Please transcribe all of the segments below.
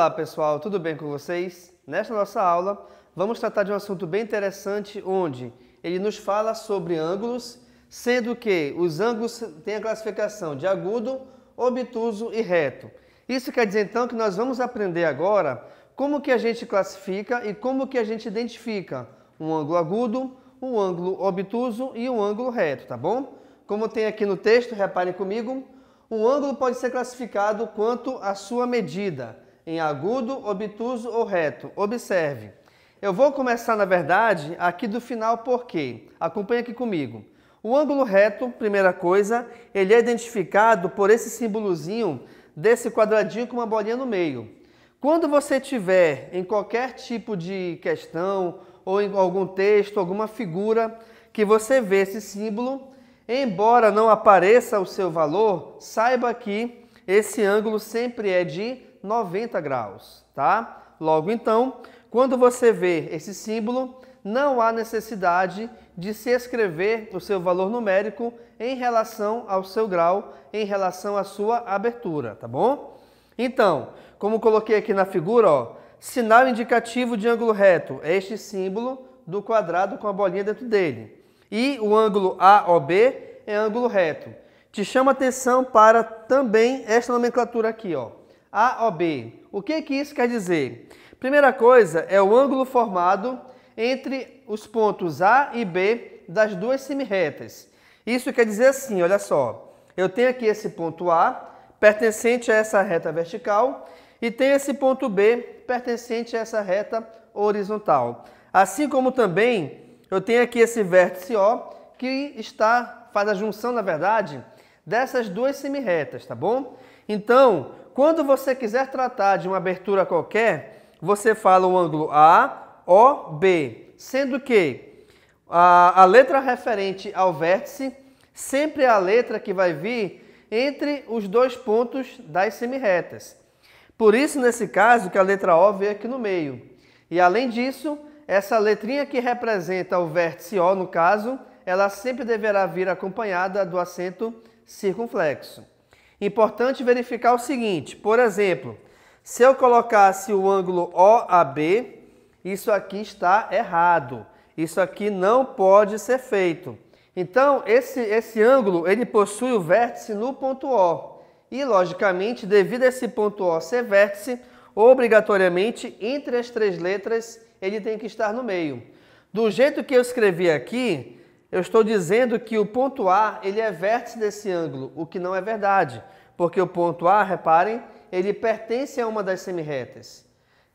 Olá pessoal, tudo bem com vocês? Nesta nossa aula vamos tratar de um assunto bem interessante onde ele nos fala sobre ângulos, sendo que os ângulos têm a classificação de agudo, obtuso e reto. Isso quer dizer então que nós vamos aprender agora como que a gente classifica e como que a gente identifica um ângulo agudo, um ângulo obtuso e um ângulo reto, tá bom? Como tem aqui no texto, reparem comigo, o ângulo pode ser classificado quanto à sua medida em agudo, obtuso ou reto. Observe. Eu vou começar, na verdade, aqui do final, por quê? Acompanhe aqui comigo. O ângulo reto, primeira coisa, ele é identificado por esse símbolozinho desse quadradinho com uma bolinha no meio. Quando você tiver em qualquer tipo de questão ou em algum texto, alguma figura que você vê esse símbolo, embora não apareça o seu valor, saiba que esse ângulo sempre é de 90 graus, tá? Logo então, quando você vê esse símbolo, não há necessidade de se escrever o seu valor numérico em relação ao seu grau, em relação à sua abertura, tá bom? Então, como coloquei aqui na figura, ó, sinal indicativo de ângulo reto é este símbolo do quadrado com a bolinha dentro dele. E o ângulo AOB é ângulo reto. Te chama atenção para também esta nomenclatura aqui, ó. A ou B. O que, que isso quer dizer? Primeira coisa é o ângulo formado entre os pontos A e B das duas semirretas. Isso quer dizer assim, olha só. Eu tenho aqui esse ponto A, pertencente a essa reta vertical, e tenho esse ponto B, pertencente a essa reta horizontal. Assim como também eu tenho aqui esse vértice O, que está, faz a junção, na verdade, dessas duas semirretas, tá bom? Então, quando você quiser tratar de uma abertura qualquer, você fala o ângulo A, O, B, sendo que a, a letra referente ao vértice sempre é a letra que vai vir entre os dois pontos das semirretas. Por isso, nesse caso, que a letra O veio aqui no meio. E além disso, essa letrinha que representa o vértice O, no caso, ela sempre deverá vir acompanhada do acento circunflexo. Importante verificar o seguinte, por exemplo, se eu colocasse o ângulo OAB, isso aqui está errado. Isso aqui não pode ser feito. Então, esse, esse ângulo, ele possui o vértice no ponto O. E, logicamente, devido a esse ponto O ser vértice, obrigatoriamente, entre as três letras, ele tem que estar no meio. Do jeito que eu escrevi aqui, eu estou dizendo que o ponto A ele é vértice desse ângulo, o que não é verdade, porque o ponto A, reparem, ele pertence a uma das semirretas.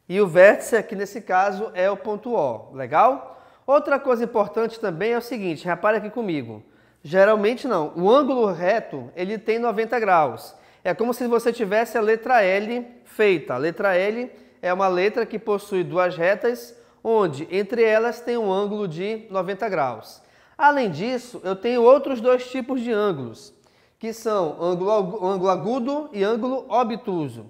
E o vértice aqui nesse caso é o ponto O, legal? Outra coisa importante também é o seguinte, repare aqui comigo. Geralmente não, o ângulo reto ele tem 90 graus. É como se você tivesse a letra L feita. A letra L é uma letra que possui duas retas, onde entre elas tem um ângulo de 90 graus. Além disso, eu tenho outros dois tipos de ângulos, que são ângulo, agudo e ângulo obtuso.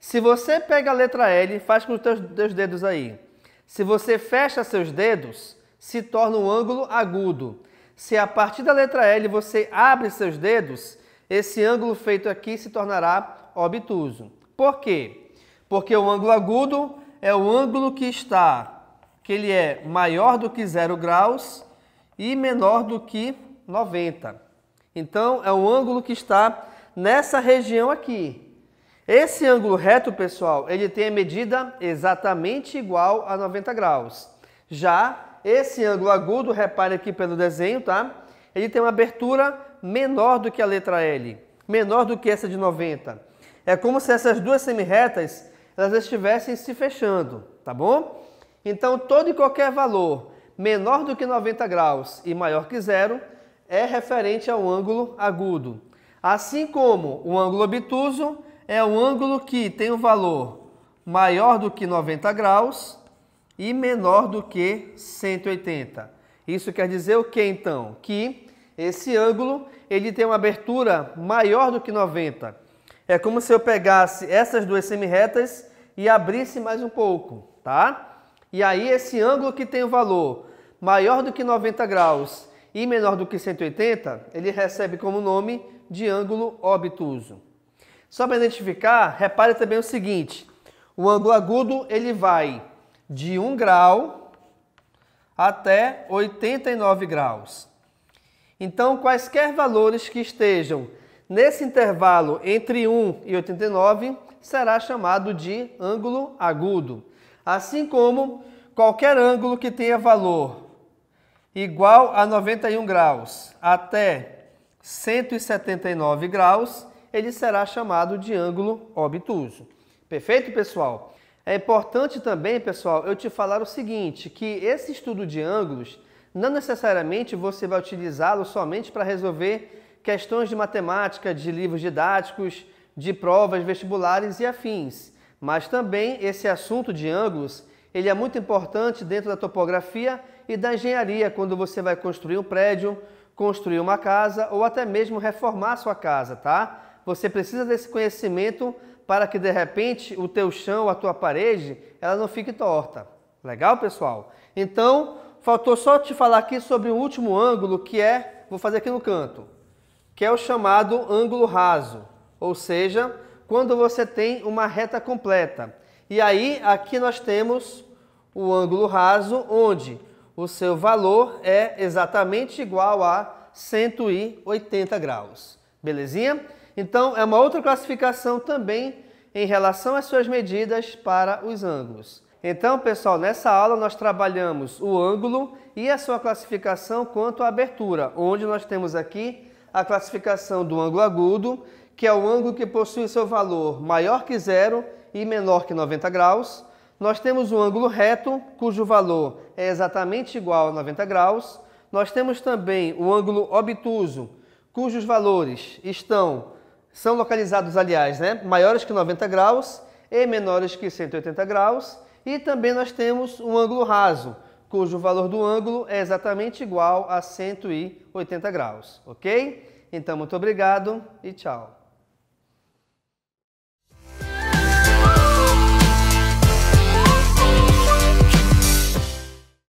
Se você pega a letra L, faz com os teus, teus dedos aí. Se você fecha seus dedos, se torna um ângulo agudo. Se a partir da letra L você abre seus dedos, esse ângulo feito aqui se tornará obtuso. Por quê? Porque o ângulo agudo é o ângulo que está, que ele é maior do que zero graus e menor do que 90. Então, é o ângulo que está nessa região aqui. Esse ângulo reto, pessoal, ele tem a medida exatamente igual a 90 graus. Já esse ângulo agudo, repare aqui pelo desenho, tá? Ele tem uma abertura menor do que a letra L, menor do que essa de 90. É como se essas duas semirretas elas estivessem se fechando, tá bom? Então, todo e qualquer valor menor do que 90 graus e maior que zero é referente ao ângulo agudo. Assim como o ângulo obtuso é um ângulo que tem o um valor maior do que 90 graus e menor do que 180. Isso quer dizer o que então? Que esse ângulo ele tem uma abertura maior do que 90. É como se eu pegasse essas duas semirretas e abrisse mais um pouco, tá? E aí esse ângulo que tem o valor maior do que 90 graus e menor do que 180, ele recebe como nome de ângulo obtuso. Só para identificar, repare também o seguinte, o ângulo agudo ele vai de 1 grau até 89 graus. Então, quaisquer valores que estejam nesse intervalo entre 1 e 89 será chamado de ângulo agudo. Assim como qualquer ângulo que tenha valor igual a 91 graus até 179 graus, ele será chamado de ângulo obtuso. Perfeito, pessoal? É importante também, pessoal, eu te falar o seguinte, que esse estudo de ângulos, não necessariamente você vai utilizá-lo somente para resolver questões de matemática, de livros didáticos, de provas vestibulares e afins. Mas também esse assunto de ângulos, ele é muito importante dentro da topografia e da engenharia quando você vai construir um prédio, construir uma casa ou até mesmo reformar sua casa, tá? Você precisa desse conhecimento para que de repente o teu chão, a tua parede, ela não fique torta. Legal, pessoal? Então, faltou só te falar aqui sobre o último ângulo que é, vou fazer aqui no canto, que é o chamado ângulo raso, ou seja, quando você tem uma reta completa. E aí, aqui nós temos o ângulo raso, onde o seu valor é exatamente igual a 180 graus. Belezinha? Então, é uma outra classificação também em relação às suas medidas para os ângulos. Então, pessoal, nessa aula nós trabalhamos o ângulo e a sua classificação quanto à abertura, onde nós temos aqui a classificação do ângulo agudo, que é o ângulo que possui seu valor maior que zero e menor que 90 graus. Nós temos um ângulo reto, cujo valor é exatamente igual a 90 graus. Nós temos também o ângulo obtuso, cujos valores estão, são localizados, aliás, né, maiores que 90 graus e menores que 180 graus. E também nós temos um ângulo raso, cujo valor do ângulo é exatamente igual a 180 graus, ok? Então, muito obrigado e tchau!